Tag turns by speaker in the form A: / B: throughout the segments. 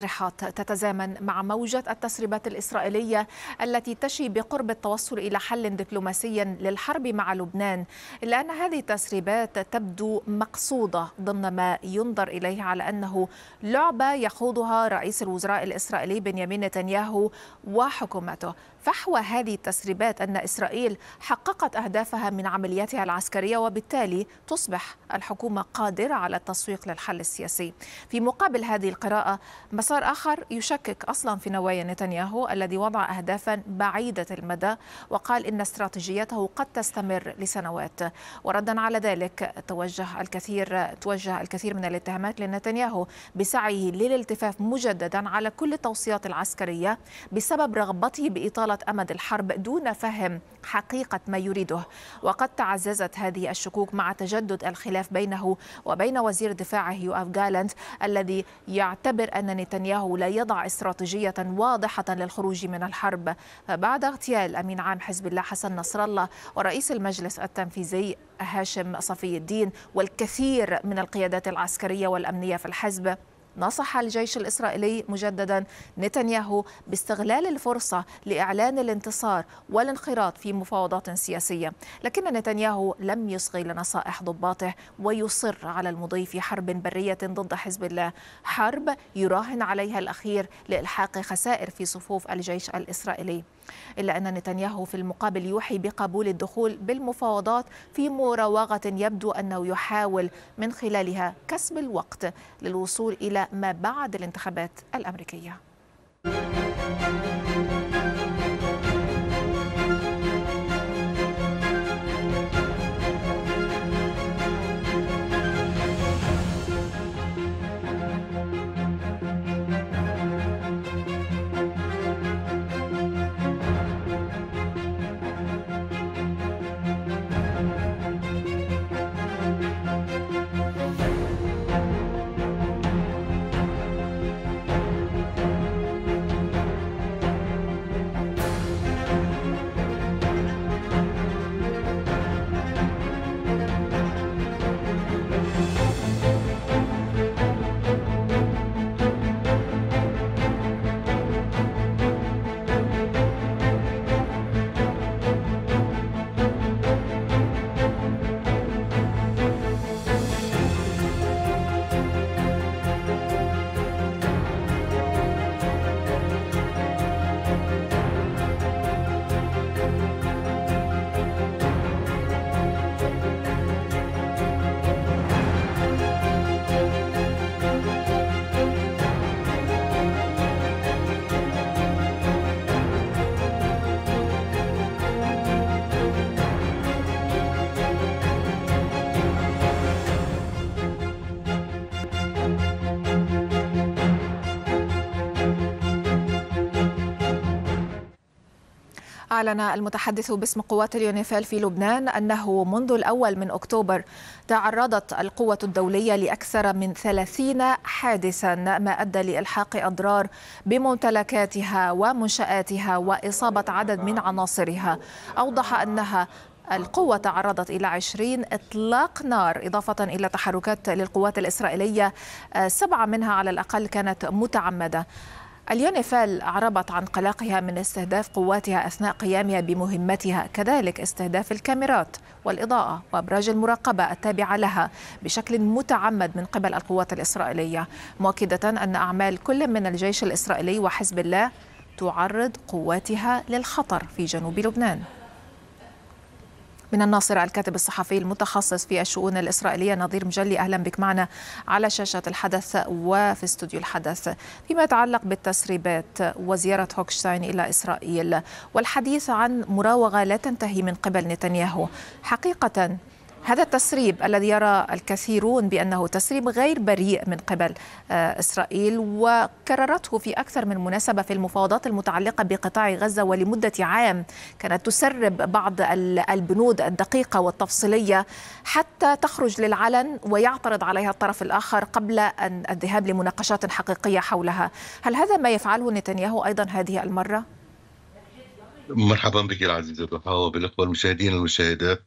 A: تصريحات تتزامن مع موجة التسريبات الإسرائيلية التي تشي بقرب التوصل إلى حل دبلوماسي للحرب مع لبنان إلا أن هذه التسريبات تبدو مقصودة ضمن ما ينظر إليه على أنه لعبة يخوضها رئيس الوزراء الإسرائيلي بنيامين نتنياهو وحكومته فحوى هذه التسريبات أن إسرائيل حققت أهدافها من عملياتها العسكرية وبالتالي تصبح الحكومة قادرة على التسويق للحل السياسي في مقابل هذه القراءة مسار آخر يشكك أصلا في نوايا نتنياهو الذي وضع أهدافا بعيدة المدى وقال إن استراتيجيته قد تستمر لسنوات وردا على ذلك توجه الكثير توجه الكثير من الاتهامات لنتنياهو بسعيه للالتفاف مجددا على كل التوصيات العسكرية بسبب رغبته بإطالة فترات أمد الحرب دون فهم حقيقة ما يريده وقد تعززت هذه الشكوك مع تجدد الخلاف بينه وبين وزير دفاعه يوف جالنت الذي يعتبر أن نتنياهو لا يضع استراتيجية واضحة للخروج من الحرب بعد اغتيال أمين عام حزب الله حسن نصر الله ورئيس المجلس التنفيذي هاشم صفي الدين والكثير من القيادات العسكرية والأمنية في الحزب نصح الجيش الإسرائيلي مجددا نتنياهو باستغلال الفرصة لإعلان الانتصار والانخراط في مفاوضات سياسية لكن نتنياهو لم يصغي لنصائح ضباطه ويصر على المضي في حرب برية ضد حزب الله حرب يراهن عليها الأخير لإلحاق خسائر في صفوف الجيش الإسرائيلي إلا أن نتنياهو في المقابل يوحي بقبول الدخول بالمفاوضات في مراوغة يبدو أنه يحاول من خلالها كسب الوقت للوصول إلى ما بعد الانتخابات الأمريكية أعلن المتحدث باسم قوات اليونيفيل في لبنان أنه منذ الأول من أكتوبر تعرضت القوة الدولية لأكثر من 30 حادثا ما أدى لإلحاق أضرار بممتلكاتها ومنشآتها وإصابة عدد من عناصرها أوضح أنها القوة تعرضت إلى 20 إطلاق نار إضافة إلى تحركات للقوات الإسرائيلية آه، سبعة منها على الأقل كانت متعمدة اليونيفال أعربت عن قلقها من استهداف قواتها أثناء قيامها بمهمتها كذلك استهداف الكاميرات والإضاءة وأبراج المراقبة التابعة لها بشكل متعمد من قبل القوات الإسرائيلية مؤكدة أن أعمال كل من الجيش الإسرائيلي وحزب الله تعرض قواتها للخطر في جنوب لبنان من الناصرة الكاتب الصحفي المتخصص في الشؤون الإسرائيلية نظير مجلي أهلا بك معنا على شاشة الحدث وفي استوديو الحدث فيما يتعلق بالتسريبات وزيارة هوكشتاين إلى إسرائيل والحديث عن مراوغة لا تنتهي من قبل نتنياهو حقيقة هذا التسريب الذي يرى الكثيرون بأنه تسريب غير بريء من قبل آه، إسرائيل وكررته في أكثر من مناسبة في المفاوضات المتعلقة بقطاع غزة ولمدة عام كانت تسرب بعض البنود الدقيقة والتفصيلية حتى تخرج للعلن ويعترض عليها الطرف الآخر قبل أن الذهاب لمناقشات حقيقية حولها هل هذا ما يفعله نتنياهو أيضا هذه المرة؟
B: مرحبا بك العزيز الضحى وبالاخوه المشاهدين والمشاهدات.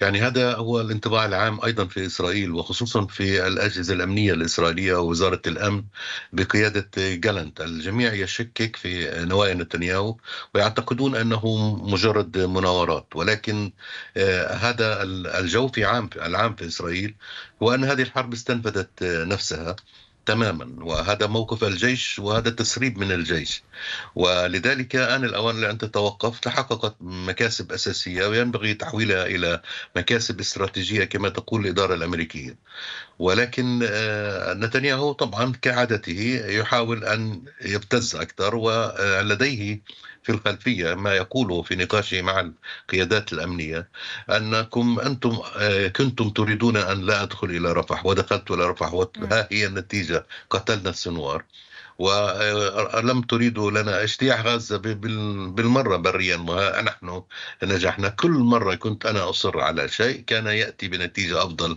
B: يعني هذا هو الانطباع العام ايضا في اسرائيل وخصوصا في الاجهزه الامنيه الاسرائيليه ووزاره الامن بقياده جالنت، الجميع يشكك في نوايا نتنياهو ويعتقدون انه مجرد مناورات ولكن آه، هذا الجو في عام العام في اسرائيل هو ان هذه الحرب استنفذت آه، نفسها تماما وهذا موقف الجيش وهذا تسريب من الجيش ولذلك آن الأوان لأن تتوقف تحققت مكاسب أساسية وينبغي تحويلها إلى مكاسب استراتيجية كما تقول الإدارة الأمريكية ولكن آه، نتنياهو طبعا كعادته يحاول أن يبتز أكثر ولديه في الخلفية ما يقوله في نقاشه مع القيادات الأمنية أنكم أنتم آه، كنتم تريدون أن لا أدخل إلى رفح ودخلت إلى رفح وها هي النتيجة قتلنا السنوار ولم تريدوا لنا اجتياح غزة بالمرة بريا ونحن نجحنا كل مرة كنت أنا أصر على شيء كان يأتي بنتيجة أفضل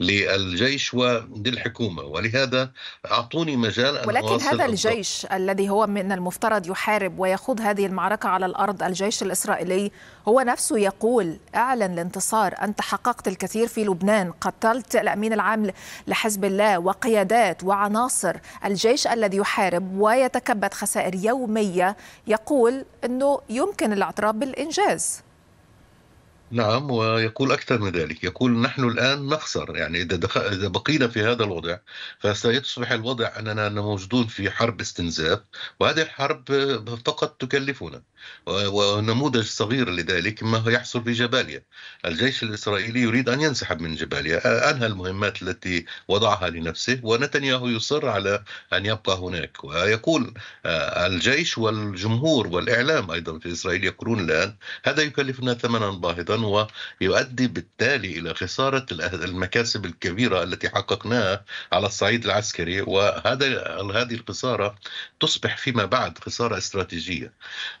B: للجيش وللحكومة ولهذا أعطوني مجال أن ولكن هذا الجيش
A: أفضل. الذي هو من المفترض يحارب ويخوض هذه المعركة على الأرض الجيش الإسرائيلي هو نفسه يقول أعلن الانتصار أنت حققت الكثير في لبنان قتلت الأمين العام لحزب الله وقيادات وعناصر الجيش الذي يحارب يحارب ويتكبد خسائر يومية يقول أنه يمكن الاعتراف بالإنجاز
B: نعم ويقول أكثر من ذلك يقول نحن الآن نخسر يعني إذا, دخل إذا بقينا في هذا الوضع فسيصبح الوضع أننا موجودون في حرب استنزاف وهذه الحرب فقط تكلفنا ونموذج صغير لذلك ما يحصل في جباليا الجيش الإسرائيلي يريد أن ينسحب من جباليا أنهى المهمات التي وضعها لنفسه ونتنياهو يصر على أن يبقى هناك ويقول آه، الجيش والجمهور والإعلام أيضا في إسرائيل يقولون الآن هذا يكلفنا ثمنا باهظا ويؤدي بالتالي الى خساره المكاسب الكبيره التي حققناها على الصعيد العسكري وهذا هذه الخساره تصبح فيما بعد خساره استراتيجيه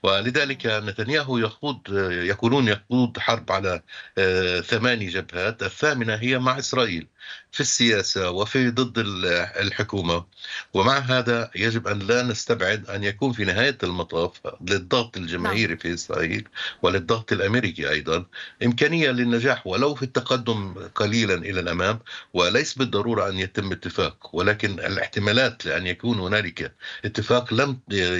B: ولذلك نتنياهو يخوض يقولون يخوض حرب على آه، ثماني جبهات الثامنه هي مع اسرائيل في السياسه وفي ضد الحكومه ومع هذا يجب ان لا نستبعد ان يكون في نهايه المطاف للضغط الجماهيري نعم. في اسرائيل وللضغط الامريكي ايضا إمكانية للنجاح ولو في التقدم قليلا إلى الأمام وليس بالضرورة أن يتم اتفاق ولكن الاحتمالات لأن يكون هنالك اتفاق لم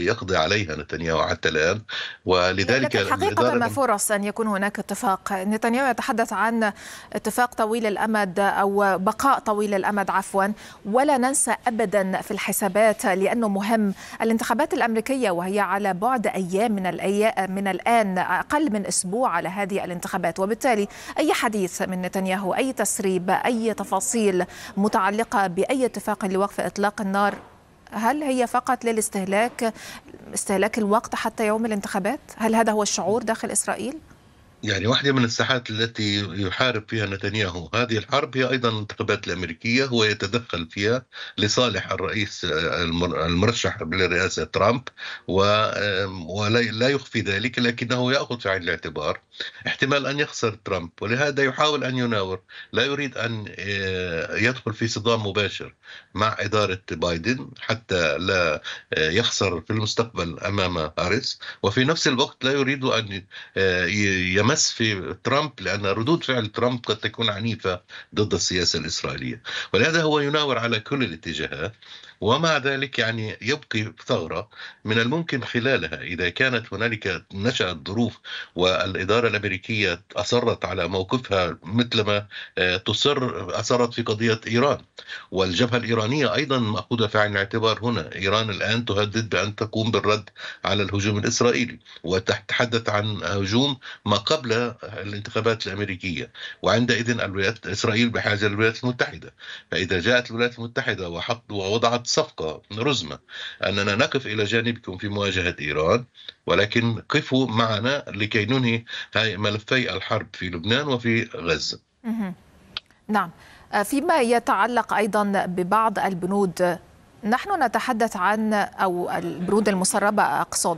B: يقضي عليها نتنياهو حتى الآن ولذلك الحقيقة ما
A: فرص أن يكون هناك اتفاق نتنياهو يتحدث عن اتفاق طويل الأمد أو بقاء طويل الأمد عفوا ولا ننسى أبدا في الحسابات لأنه مهم الانتخابات الأمريكية وهي على بعد أيام من, من الآن أقل من أسبوع على هذه الانتخابات الانتخابات وبالتالي أي حديث من نتنياهو أي تسريب أي تفاصيل متعلقة بأي اتفاق لوقف إطلاق النار هل هي فقط للاستهلاك استهلاك الوقت حتى يوم الانتخابات؟ هل هذا هو الشعور داخل إسرائيل؟
B: يعني واحدة من الساحات التي يحارب فيها نتنياهو هذه الحرب هي أيضا الانتخابات الأمريكية هو يتدخل فيها لصالح الرئيس آه، المرشح للرئاسة ترامب ولا يخفي ذلك لكنه يأخذ في عين الاعتبار احتمال أن يخسر ترامب ولهذا يحاول أن يناور لا يريد أن آه، يدخل في صدام مباشر مع إدارة بايدن حتى لا آه، يخسر في المستقبل أمام هاريس وفي نفس الوقت لا يريد أن يمنع مس في ترامب لأن ردود فعل ترامب قد تكون عنيفة ضد السياسة الإسرائيلية ولهذا هو يناور على كل الاتجاهات ومع ذلك يعني يبقي ثغرة من الممكن خلالها إذا كانت هنالك نشأت ظروف والإدارة الأمريكية أصرت على موقفها مثلما آه، تصر أصرت في قضية إيران والجبهة الإيرانية أيضا مأخوذة في عين الاعتبار هنا إيران الآن تهدد بأن تقوم بالرد على الهجوم الإسرائيلي وتتحدث عن هجوم ما قبل قبل الانتخابات الأمريكية وعندئذ الولايات إسرائيل بحاجة للولايات المتحدة فإذا جاءت الولايات المتحدة وحط ووضعت صفقة رزمة أننا نقف إلى جانبكم في مواجهة إيران ولكن قفوا معنا لكي ننهي ملفي الحرب في لبنان وفي غزة
A: نعم آه، فيما يتعلق أيضا ببعض البنود نحن نتحدث عن او البرود المسربه اقصد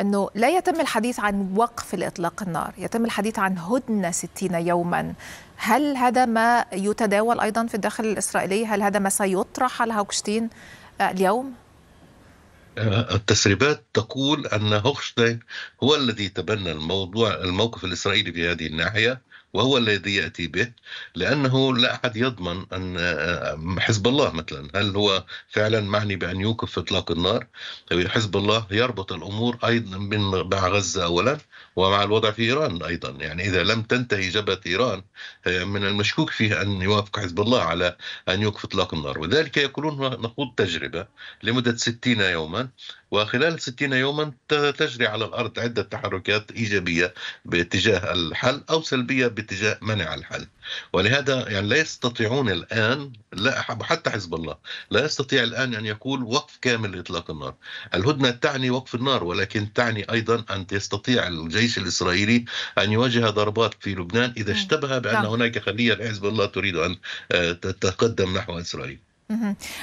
A: انه لا يتم الحديث عن وقف الاطلاق النار، يتم الحديث عن هدنه 60 يوما، هل هذا ما يتداول ايضا في الداخل الاسرائيلي؟ هل هذا ما سيطرح على هوكشتين اليوم؟
B: آه، التسريبات تقول ان هوكشتين هو الذي تبنى الموضوع الموقف الاسرائيلي في هذه الناحيه وهو الذي ياتي به لانه لا احد يضمن ان آه، حزب الله مثلا هل هو فعلا معني بان يوقف اطلاق النار؟ طيب حزب الله يربط الامور ايضا مع غزه اولا ومع الوضع في ايران ايضا يعني اذا لم تنتهي جبهه ايران آه، من المشكوك فيه ان يوافق حزب الله على ان يوقف اطلاق النار ولذلك يقولون نخوض تجربه لمده 60 يوما وخلال 60 يوما تجري على الارض عده تحركات ايجابيه باتجاه الحل او سلبيه باتجاه منع الحل ولهذا يعني لا يستطيعون الان لا حتى حزب الله لا يستطيع الان ان يقول وقف كامل لاطلاق النار الهدنه تعني وقف النار ولكن تعني ايضا ان يستطيع الجيش الاسرائيلي ان يواجه ضربات في لبنان اذا اشتبه بان نعم. هناك خليه لحزب الله تريد ان آه، تتقدم نحو اسرائيل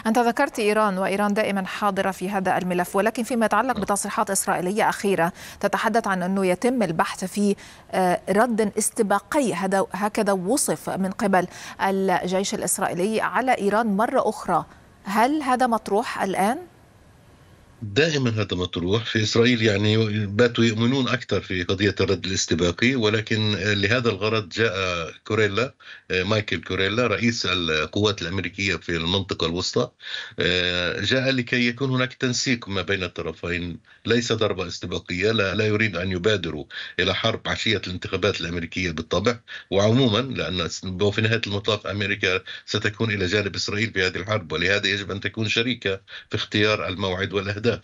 A: أنت ذكرت إيران وإيران دائما حاضرة في هذا الملف ولكن فيما يتعلق نعم. بتصريحات إسرائيلية أخيرة تتحدث عن أنه يتم البحث في آه، رد استباقي هذا هكذا وصف من قبل الجيش الإسرائيلي على إيران مرة أخرى هل هذا مطروح الآن؟
B: دائما هذا مطروح في اسرائيل يعني باتوا يؤمنون اكثر في قضيه الرد الاستباقي ولكن لهذا الغرض جاء كوريلا مايكل كوريلا رئيس القوات الامريكيه في المنطقه الوسطى جاء لكي يكون هناك تنسيق ما بين الطرفين ليس ضربه استباقيه لا, لا يريد ان يبادروا الى حرب عشيه الانتخابات الامريكيه بالطبع وعموما لان في نهايه المطاف امريكا ستكون الى جانب اسرائيل في هذه الحرب ولهذا يجب ان تكون شريكه في اختيار الموعد والاهداف الاهداف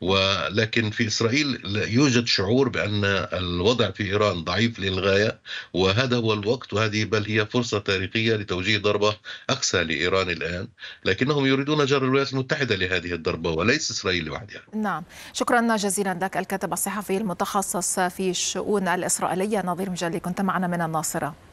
B: ولكن في اسرائيل يوجد شعور بان الوضع في ايران ضعيف للغايه وهذا هو الوقت وهذه بل هي فرصه تاريخيه لتوجيه ضربه اقسى لايران الان لكنهم يريدون جر الولايات المتحده لهذه الضربه وليس اسرائيل لوحدها.
A: نعم، شكرا جزيلا لك الكاتب الصحفي المتخصص في الشؤون الاسرائيليه نظير مجلي كنت معنا من الناصره.